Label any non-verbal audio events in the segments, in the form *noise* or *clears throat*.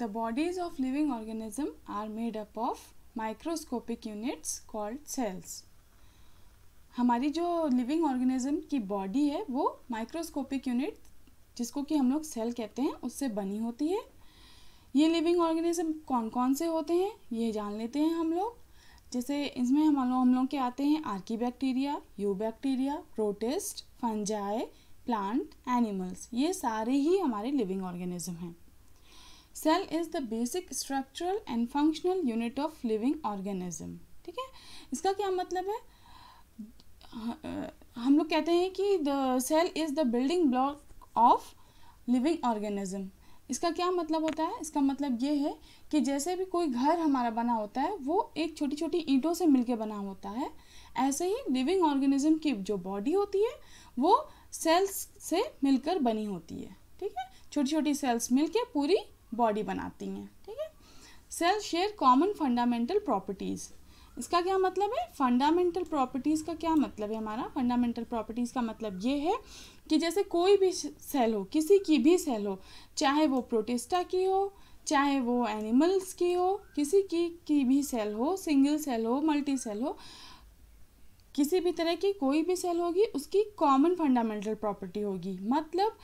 The bodies of living organism are made up of microscopic units called cells. हमारी जो living organism की body है वो microscopic unit जिसको कि हम लोग cell कहते हैं उससे बनी होती है ये living organism कौन कौन से होते हैं ये जान लेते हैं हम लोग जैसे इसमें हम लोग हम लोग के आते हैं archaebacteria eubacteria protist fungi plant animals ये सारे ही हमारे लिविंग ऑर्गेनिज्म हैं cell is the basic structural and functional unit of living organism ठीक है इसका क्या मतलब है हम लोग कहते हैं कि the cell is the building block of living organism इसका क्या मतलब होता है इसका मतलब ये है कि जैसे भी कोई घर हमारा बना होता है वो एक छोटी छोटी ईंटों से मिलके बना होता है ऐसे ही लिविंग ऑर्गेनिज्म की जो बॉडी होती है वो सेल्स से मिलकर बनी होती है ठीक है छोटी छोटी सेल्स मिलके पूरी बॉडी बनाती हैं ठीक है cell share common fundamental properties इसका क्या मतलब है फंडामेंटल प्रॉपर्टीज़ का क्या मतलब है हमारा फंडामेंटल प्रॉपर्टीज़ का मतलब ये है कि जैसे कोई भी सेल हो किसी की भी सेल हो चाहे वो प्रोटेस्टा की हो चाहे वो एनिमल्स की हो किसी की की भी सेल हो सिंगल सेल हो मल्टी सेल हो किसी भी तरह की कोई भी सेल होगी उसकी कॉमन फंडामेंटल प्रॉपर्टी होगी मतलब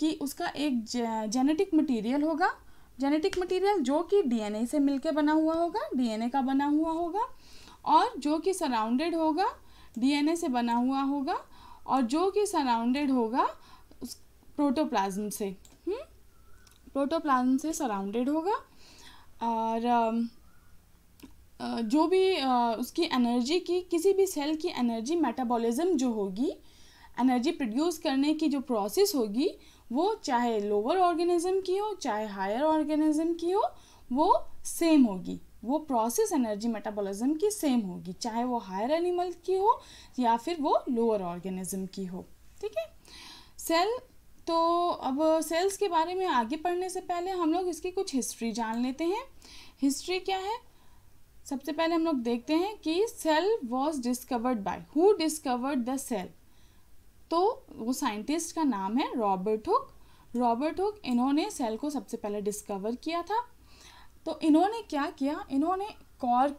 कि उसका एक जेनेटिक मटेरियल होगा जेनेटिक मटेरियल जो कि डीएनए से मिलके बना हुआ होगा डीएनए का बना हुआ होगा और जो कि सराउंडेड होगा डीएनए से बना हुआ होगा और जो कि सराउंडेड होगा प्रोटोप्लाज्म से प्रोटोप्लाज्म हम्म? से सराउंडेड होगा और जो भी उसकी एनर्जी की किसी भी सेल की एनर्जी मेटाबॉलिज्म जो होगी एनर्जी प्रोड्यूस करने की जो प्रोसेस होगी वो चाहे लोअर ऑर्गेनिज्म की हो चाहे हायर ऑर्गेनिज्म की हो वो सेम होगी वो प्रोसेस एनर्जी मेटाबॉलिज्म की सेम होगी चाहे वो हायर एनिमल की हो या फिर वो लोअर ऑर्गेनिज्म की हो ठीक है सेल तो अब सेल्स के बारे में आगे पढ़ने से पहले हम लोग इसकी कुछ हिस्ट्री जान लेते हैं हिस्ट्री क्या है सबसे पहले हम लोग देखते हैं कि cell was discovered by who discovered the cell तो वो साइंटिस्ट का नाम है रॉबर्ट हुक रॉबर्ट हुक इन्होंने सेल को सबसे पहले डिस्कवर किया था तो इन्होंने क्या किया इन्होंने कॉर्क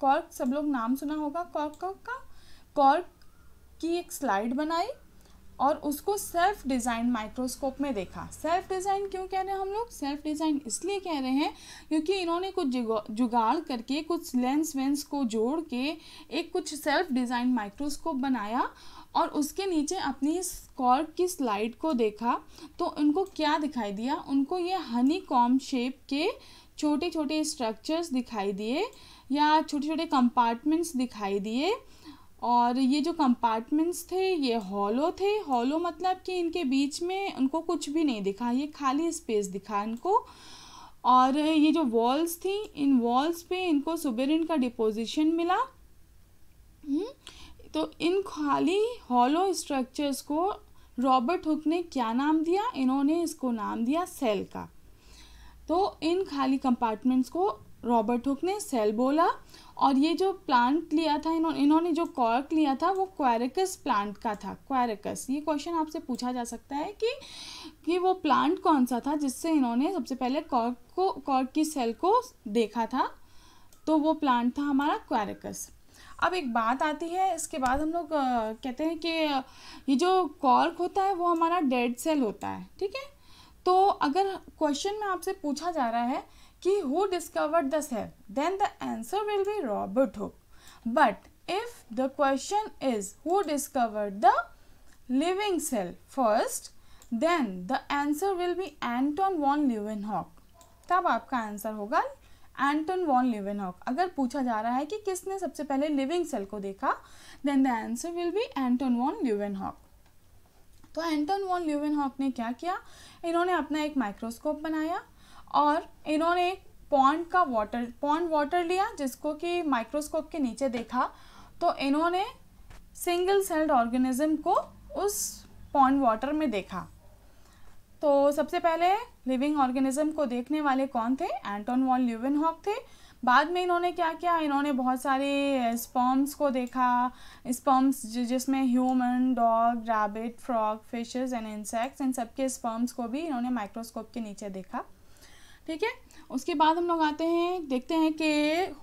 कॉर्क सब लोग नाम सुना होगा कॉर्क कॉर्क का कॉर्क की एक स्लाइड बनाई और उसको सेल्फ डिज़ाइन माइक्रोस्कोप में देखा सेल्फ डिज़ाइन क्यों कह रहे हैं हम लोग सेल्फ डिज़ाइन इसलिए कह रहे हैं क्योंकि इन्होंने कुछ जुगाड़ करके कुछ लेंस वेंस को जोड़ के एक कुछ सेल्फ डिज़ाइन माइक्रोस्कोप बनाया और उसके नीचे अपनी स्कॉर्क की स्लाइड को देखा तो उनको क्या दिखाई दिया उनको ये हनी कॉम शेप के छोटे छोटे स्ट्रक्चर्स दिखाई दिए या छोटे छोटे कंपार्टमेंट्स दिखाई दिए और ये जो कंपार्टमेंट्स थे ये हॉलो थे हॉलो मतलब कि इनके बीच में उनको कुछ भी नहीं दिखा ये खाली स्पेस दिखा इनको और ये जो वॉल्स थी इन वॉल्स पे इनको सुबेरिन का डिपोजिशन मिला हुँ? हम्म, तो इन खाली हॉलो स्ट्रक्चर्स को रॉबर्ट हुक ने क्या नाम दिया इन्होंने इसको नाम दिया सेल का तो इन खाली कंपार्टमेंट्स को रॉबर्ट हुक ने सेल बोला और ये जो प्लांट लिया था इन्होंने इन्होंने जो कॉर्क लिया था वो क्वारकस प्लांट का था क्वारकस ये क्वेश्चन आपसे पूछा जा सकता है कि कि वो प्लांट कौन सा था जिससे इन्होंने सबसे पहले कॉर्क को कॉर्क की सेल को देखा था तो वो प्लांट था हमारा क्वारकस अब एक बात आती है इसके बाद हम लोग कहते हैं कि ये जो कॉर्क होता है वो हमारा डेड सेल होता है ठीक है तो अगर क्वेश्चन में आपसे पूछा जा रहा है कि who discovered the cell then the answer will be Robert Hooke but if the question is who discovered the living cell first then the answer will be Anton von Leeuwenhoek तब आपका answer होगा एंटन von लिवेनॉक अगर पूछा जा रहा है कि किसने सबसे पहले लिविंग सेल को देखा then the answer will be Anton von Leeuwenhoek तो एंटन वॉन ल्यूवेनहॉक ने क्या किया इन्होंने अपना एक माइक्रोस्कोप बनाया और इन्होंने एक पॉन्ड का वाटर पॉन्ड वाटर लिया जिसको कि माइक्रोस्कोप के नीचे देखा तो इन्होंने सिंगल सेल्ड ऑर्गेनिज्म को उस पॉन्ड वाटर में देखा तो सबसे पहले लिविंग ऑर्गेनिज्म को देखने वाले कौन थे एंटोन वॉल ल्यूविन हॉक थे बाद में इन्होंने क्या किया इन्होंने बहुत सारे स्पर्म्स को देखा स्पर्म्स जिसमें human dog rabbit frog fishes and insects इन सबके स्पर्म्स को भी इन्होंने माइक्रोस्कोप के नीचे देखा ठीक है उसके बाद हम लोग आते हैं देखते हैं कि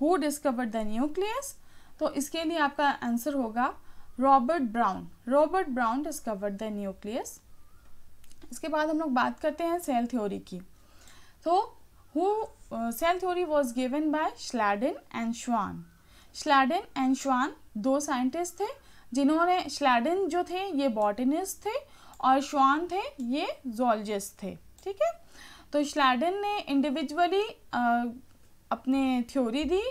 हु डिस्कवर्ड द न्यूक्लियस तो इसके लिए आपका आंसर होगा Robert Brown Robert Brown discovered the nucleus इसके बाद हम लोग बात करते हैं सेल थ्योरी की तो who cell theory was given by Schleiden and Schwann Schleiden and श्वान दो साइंटिस्ट थे जिन्होंने श्लैडन जो थे ये बॉटनिस्ट थे और श्वान थे ये जोलॉजिस्ट थे ठीक है तो श्लैडन ने इंडिविजुअली uh, अपने थ्योरी दी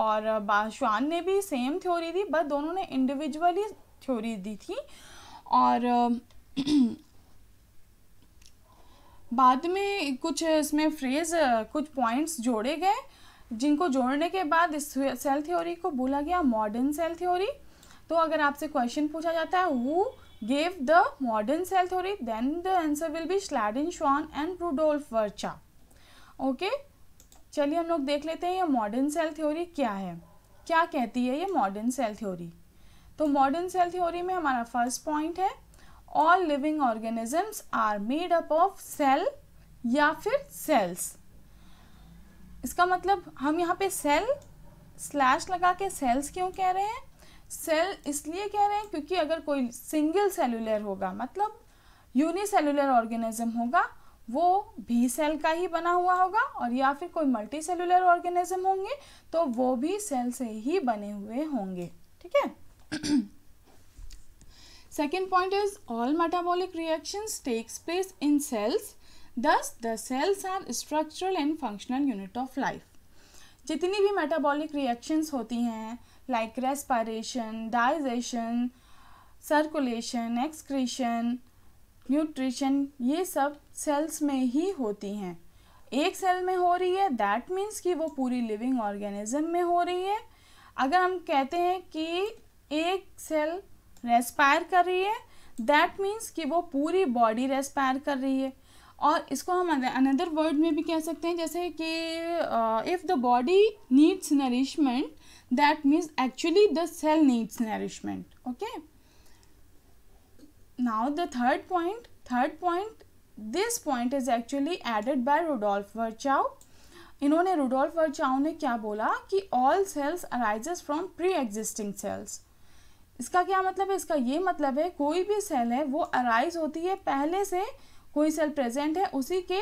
और श्वान uh, ने भी सेम थ्योरी दी बट दोनों ने इंडिविजुअली थ्योरी दी थी और uh, *clears throat* बाद में कुछ इसमें फ्रेज कुछ पॉइंट्स जोड़े गए जिनको जोड़ने के बाद इस सेल थ्योरी को बोला गया मॉडर्न सेल थ्योरी तो अगर आपसे क्वेश्चन पूछा जाता है who gave the modern cell theory then the answer will be Schladin Schwann and Rudolf Virchow okay चलिए हम लोग देख लेते हैं ये मॉडर्न सेल थ्योरी क्या है क्या कहती है ये मॉडर्न सेल थ्योरी तो मॉडर्न सेल थ्योरी में हमारा फर्स्ट पॉइंट है all living organisms are made up of cell या फिर सेल्स इसका मतलब हम यहाँ पे सेल स्लैश लगा के सेल्स क्यों कह रहे हैं सेल इसलिए कह रहे हैं क्योंकि अगर कोई सिंगल सेलुलर होगा मतलब यूनिसेलुलर ऑर्गेनिज्म होगा वो भी सेल का ही बना हुआ होगा और या फिर कोई मल्टी सेलुलर ऑर्गेनिज्म होंगे तो वो भी सेल से ही बने हुए होंगे ठीक है Second point is all metabolic reactions takes place in cells. Thus, the cells are structural and functional unit of life. jitni bhi metabolic reactions hoti hain like respiration, digestion, circulation, excretion, nutrition ये सब cells में ही होती हैं एक cell में हो रही है दैट मीन्स कि वो पूरी लिविंग ऑर्गेनिज्म में हो रही है अगर हम कहते हैं कि एक सेल रेस्पायर कर रही है दैट मीन्स कि वो पूरी बॉडी रेस्पायर कर रही है और इसको हम अनदर वर्ड में भी कह सकते हैं जैसे कि if the body needs nourishment that means actually the cell needs nourishment okay now the third point third point this point is actually added by Rudolf Virchow इन्होंने रोडोल्फ वर्चाओ ने क्या बोला कि all cells arises from pre existing cells इसका क्या मतलब है इसका ये मतलब है कोई भी सेल है वो अराइज होती है पहले से कोई सेल प्रेजेंट है उसी के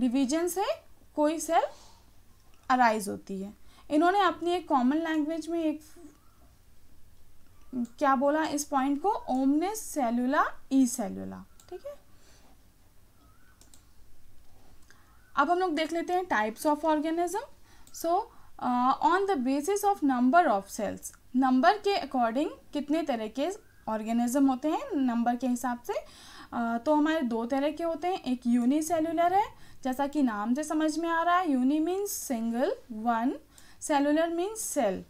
डिवीजन से कोई सेल अराइज होती है इन्होंने अपनी एक कॉमन लैंग्वेज में एक क्या बोला इस पॉइंट को ओमनेस सेलुला ई सेलुला ठीक है अब हम लोग देख लेते हैं types of organism so on the basis of number of cells number के अकॉर्डिंग कितने तरह के ऑर्गेनिज्म होते हैं नंबर के हिसाब से तो हमारे दो तरह के होते हैं एक यूनिसेलुलर है जैसा कि नाम से समझ में आ रहा है uni means single one cellular means cell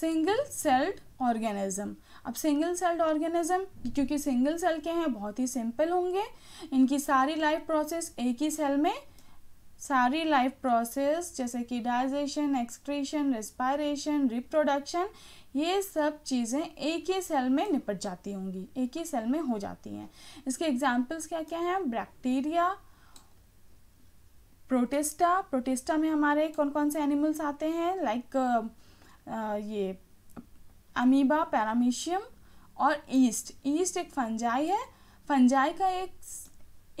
single celled organism अब सिंगल सेल्ड ऑर्गेनिज्म क्योंकि सिंगल सेल के हैं बहुत ही सिंपल होंगे इनकी सारी लाइफ प्रोसेस एक ही सेल में सारी लाइफ प्रोसेस जैसे कि डाइजेशन एक्सक्रीशन रिस्पायरेशन रिप्रोडक्शन ये सब चीज़ें एक ही सेल में निपट जाती होंगी एक ही सेल में हो जाती हैं इसके एग्जाम्पल्स क्या क्या हैं बैक्टीरिया प्रोटेस्टा प्रोटेस्टा में हमारे कौन कौन से एनिमल्स आते हैं लाइक ये अमीबा पैरामीशियम और ईस्ट ईस्ट एक फंजाई है फंजाई का एक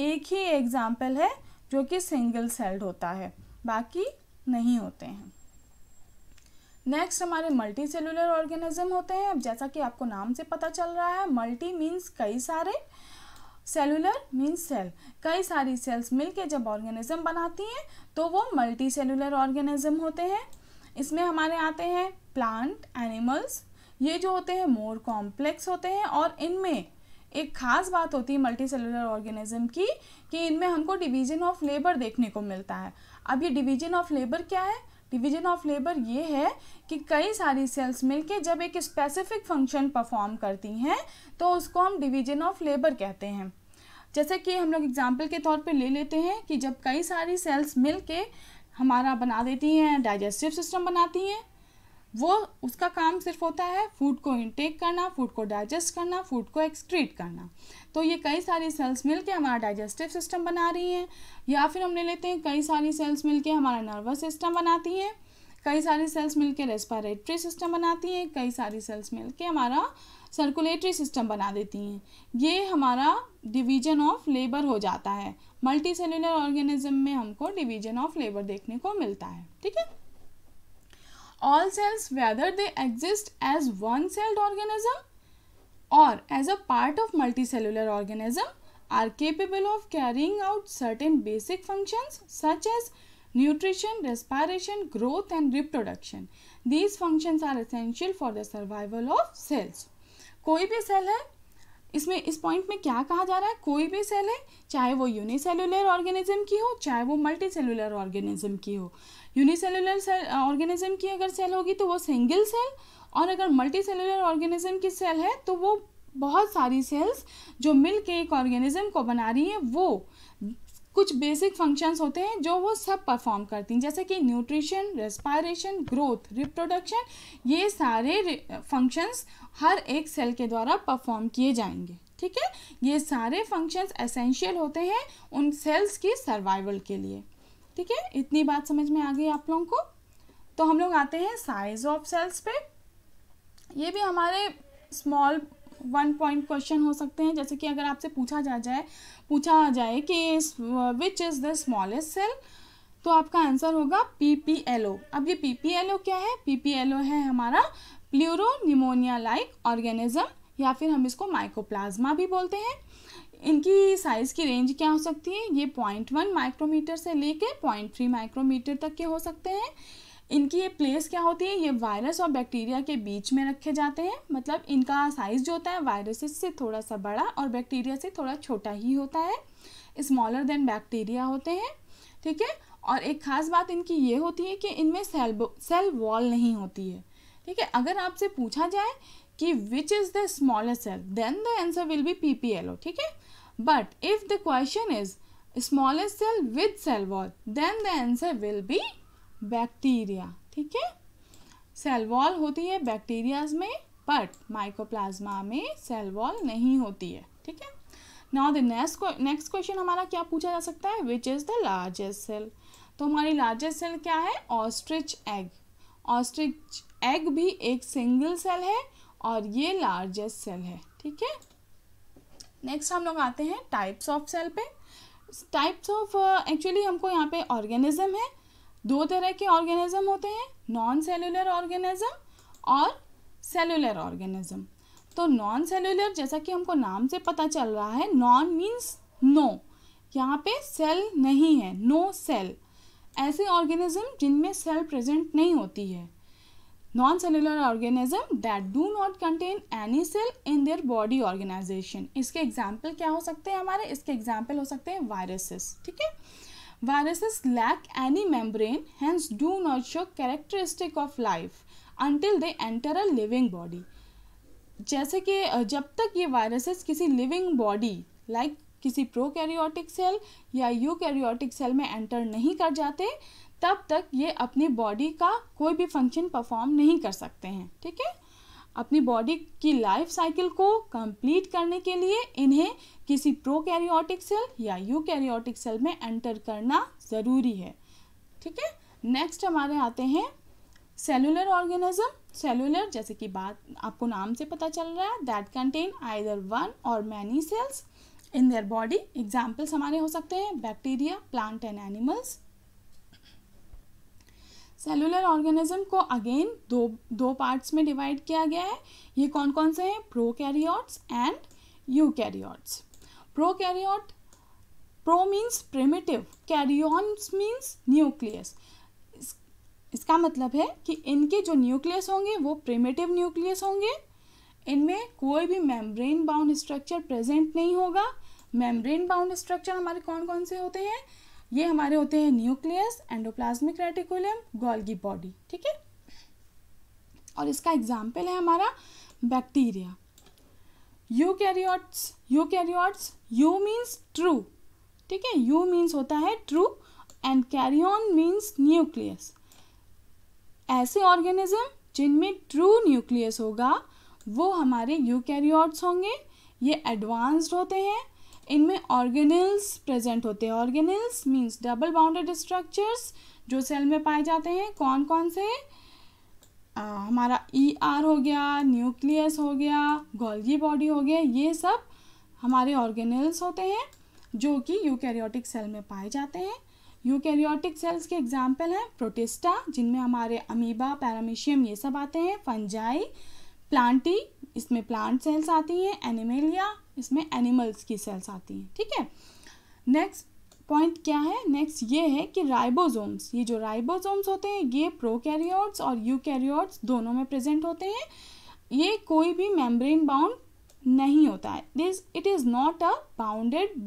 एक ही एग्जाम्पल है जो कि सिंगल सेल्ड होता है बाकी नहीं होते हैं नेक्स्ट हमारे मल्टी सेलुलर ऑर्गेनिज्म होते हैं अब जैसा कि आपको नाम से पता चल रहा है मल्टी मीन्स कई सारे सेलुलर मीन्स सेल कई सारी सेल्स मिलके जब ऑर्गेनिज्म बनाती हैं तो वो मल्टी सेलुलर ऑर्गेनिज्म होते हैं इसमें हमारे आते हैं प्लांट एनिमल्स ये जो होते हैं मोर कॉम्प्लेक्स होते हैं और इनमें एक खास बात होती है मल्टी सेलुलर ऑर्गेनिज्म की कि इनमें हमको डिवीजन ऑफ लेबर देखने को मिलता है अब ये डिवीजन ऑफ लेबर क्या है डिवीजन ऑफ लेबर ये है कि कई सारी सेल्स मिलके जब एक स्पेसिफिक फंक्शन परफॉर्म करती हैं तो उसको हम डिवीजन ऑफ लेबर कहते हैं जैसे कि हम लोग एग्जाम्पल के तौर पे ले लेते हैं कि जब कई सारी सेल्स मिलके हमारा बना देती हैं डाइजेस्टिव सिस्टम बनाती हैं वो उसका काम सिर्फ होता है फूड को इनटेक करना फूड को डाइजेस्ट करना फूड को एक्सक्रीट करना तो ये कई सारी सेल्स मिल के हमारा डाइजेस्टिव सिस्टम बना रही हैं या फिर हम ले लेते हैं कई सारी सेल्स मिल के हमारा नर्वस सिस्टम बनाती हैं कई सारी सेल्स मिलके रेस्पारेटरी सिस्टम बनाती हैं कई सारी सेल्स के हमारा सर्कुलेटरी सिस्टम बना देती हैं ये हमारा डिवीजन ऑफ लेबर हो जाता है मल्टी सेलुलर ऑर्गेनिज्म में हमको डिवीजन ऑफ लेबर देखने को मिलता है ठीक है all cells whether they exist as one-celled organism or as a part of multicellular organism are capable of carrying out certain basic functions such as nutrition, respiration, growth and reproduction. These functions are essential for the survival of cells. कोई भी cell है इसमें इस point में क्या कहा जा रहा है कोई भी सेल है चाहे वो यूनिसेलुलर ऑर्गेनिज्म की हो चाहे वो मल्टी सेलुलर ऑर्गेनिज्म की हो यूनिसेलुलर सेल ऑर्गेनिज्म की अगर सेल होगी तो वो सिंगल सेल और अगर मल्टी सेलुलर ऑर्गेनिज्म की सेल है तो वो बहुत सारी सेल्स जो मिल के एक ऑर्गेनिज्म को बना रही हैं वो कुछ बेसिक फंक्शंस होते हैं जो वो सब परफॉर्म करती हैं जैसे कि न्यूट्रिशन रेस्पायरेशन ग्रोथ रिप्रोडक्शन ये सारे फंक्शंस हर एक सेल के द्वारा परफॉर्म किए जाएंगे ठीक है ये सारे फंक्शंस एसेंशियल होते हैं उन सेल्स की सर्वाइवल के लिए ठीक है इतनी बात समझ में आ गई आप लोगों को तो हम लोग आते हैं साइज ऑफ सेल्स पे ये भी हमारे स्मॉल वन पॉइंट क्वेश्चन हो सकते हैं जैसे कि अगर आपसे पूछा जा जाए पूछा जाए कि which is the smallest cell तो आपका आंसर होगा पी पी एल ओ अब ये पी पी एल ओ क्या है पी पी एल ओ है हमारा प्ल्यूरो निमोनिया लाइक ऑर्गेनिज्म या फिर हम इसको माइकोप्लाज्मा भी बोलते हैं इनकी साइज़ की रेंज क्या हो सकती है ये पॉइंट वन माइक्रोमीटर से लेके पॉइंट थ्री माइक्रोमीटर तक के हो सकते हैं इनकी ये प्लेस क्या होती है ये वायरस और बैक्टीरिया के बीच में रखे जाते हैं मतलब इनका साइज जो होता है वायरसेस से थोड़ा सा बड़ा और बैक्टीरिया से थोड़ा छोटा ही होता है स्मॉलर देन बैक्टीरिया होते हैं ठीक है और एक ख़ास बात इनकी ये होती है कि इनमें सेल सेल वॉल नहीं होती है ठीक है अगर आपसे पूछा जाए कि which is the smaller cell then the answer will be P P L O ठीक है but if the question is smallest cell with cell wall then the answer will be bacteria ठीक है सेल वॉल होती है bacterias में but mycoplasma में cell wall नहीं होती है ठीक है now the next next question हमारा क्या पूछा जा सकता है which is the largest cell तो हमारी लार्जेस्ट सेल क्या है ऑस्ट्रिच एग ऑस्ट्रिच एग भी एक सिंगल सेल है और ये लार्जेस्ट सेल है ठीक है नेक्स्ट हम लोग आते हैं टाइप्स ऑफ सेल पे टाइप्स ऑफ एक्चुअली हमको यहाँ पे ऑर्गेनिज्म है दो तरह के ऑर्गेनिज्म होते हैं नॉन सेलुलर ऑर्गेनिज्म और सेलुलर ऑर्गेनिज्म तो नॉन सेलुलर जैसा कि हमको नाम से पता चल रहा है नॉन मीन्स नो यहाँ पे सेल नहीं है नो सेल ऐसे ऑर्गेनिज्म जिनमें सेल प्रेजेंट नहीं होती है non cellular organism that do not contain any cell in their body organization इसके एग्जाम्पल क्या हो सकते हैं हमारे इसके एग्जाम्पल हो सकते हैं वायरसेस ठीक है Viruses lack any membrane, hence do not show characteristic of life until they enter a living body. जैसे कि जब तक ये वायरसेस किसी लिविंग बॉडी लाइक किसी प्रोकैरियोटिक सेल या यूकैरियोटिक सेल में एंटर नहीं कर जाते तब तक ये अपनी बॉडी का कोई भी फंक्शन परफॉर्म नहीं कर सकते हैं ठीक है अपनी बॉडी की लाइफ साइकिल को कंप्लीट करने के लिए इन्हें किसी प्रोकैरियोटिक सेल या यूकैरियोटिक सेल में एंटर करना ज़रूरी है ठीक है नेक्स्ट हमारे आते हैं सेलुलर ऑर्गेनिज्म सेलुलर जैसे कि बात आपको नाम से पता चल रहा है that contain either one or many cells in their body examples हमारे हो सकते हैं bacteria plant and animals cellular organism को अगेन दो दो पार्ट्स में डिवाइड किया गया है ये कौन कौन से हैं prokaryotes and eukaryotes prokaryote pro means primitive karyons means nucleus इसका मतलब है कि इनके जो न्यूक्लियस होंगे वो प्रेमेटिव न्यूक्लियस होंगे इनमें कोई भी मेम्ब्रेन बाउंड स्ट्रक्चर प्रेजेंट नहीं होगा मेम्ब्रेन बाउंड स्ट्रक्चर हमारे कौन कौन से होते हैं ये हमारे होते हैं nucleus endoplasmic reticulum Golgi body ठीक है और इसका एग्जाम्पल है हमारा bacteria eukaryotes eu eu means true ठीक है यू मीन्स होता है true and karyon means nucleus ऐसे ऑर्गेनिज्म जिनमें ट्रू न्यूक्लियस होगा वो हमारे यू होंगे ये एडवांस्ड होते हैं इनमें ऑर्गेनल्स प्रेजेंट होते हैं organelles means double bounded structures जो सेल में पाए जाते हैं कौन कौन से आ, हमारा ई e आर हो गया न्यूक्लियस हो गया गोल्गी बॉडी हो गया ये सब हमारे ऑर्गेनल्स होते हैं जो कि यूकैरियोटिक सेल में पाए जाते हैं यूकैरियोटिक सेल्स के एग्जाम्पल हैं प्रोटिस्टा जिनमें हमारे अमीबा पैरामीशियम ये सब आते हैं फंजाई प्लांटी इसमें प्लांट सेल्स आती हैं एनिमेलिया इसमें एनिमल्स की सेल्स आती हैं ठीक है नेक्स्ट पॉइंट क्या है नेक्स्ट ये है कि राइबोसोम्स ये जो राइबोसोम्स होते हैं ये प्रोकैरियोट्स और यूकैरियोट्स दोनों में प्रेजेंट होते हैं ये कोई भी मेम्ब्रेन बाउंड नहीं होता है this it is not a bounded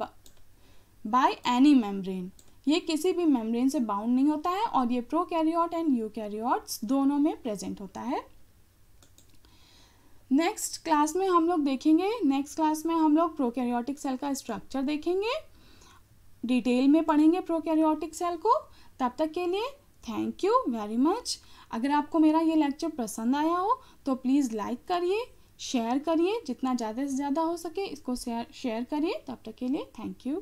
by any membrane ये किसी भी मेम्ब्रेन से बाउंड नहीं होता है और ये प्रोकैरियोट एंड यूकैरियोट्स दोनों में प्रेजेंट होता है नेक्स्ट क्लास में हम लोग देखेंगे नेक्स्ट क्लास में हम लोग प्रोकैरियोटिक सेल का स्ट्रक्चर देखेंगे डिटेल में पढ़ेंगे प्रोकैरियोटिक सेल को तब तक के लिए थैंक यू वेरी मच अगर आपको मेरा ये लेक्चर पसंद आया हो तो प्लीज़ लाइक करिए शेयर करिए जितना ज़्यादा से ज़्यादा हो सके इसको शेयर शेयर करिए तब तक के लिए थैंक यू